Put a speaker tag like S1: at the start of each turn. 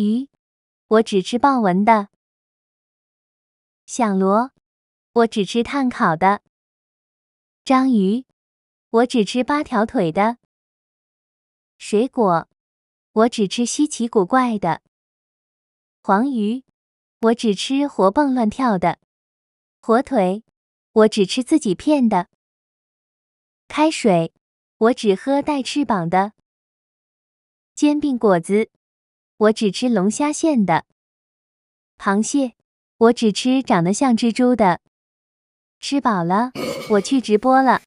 S1: 鱼，我只吃豹纹的；响螺，我只吃炭烤的；章鱼，我只吃八条腿的；水果，我只吃稀奇古怪的；黄鱼，我只吃活蹦乱跳的；火腿，我只吃自己片的；开水，我只喝带翅膀的；煎饼果子。我只吃龙虾馅的螃蟹，我只吃长得像蜘蛛的。吃饱了，我去直播了。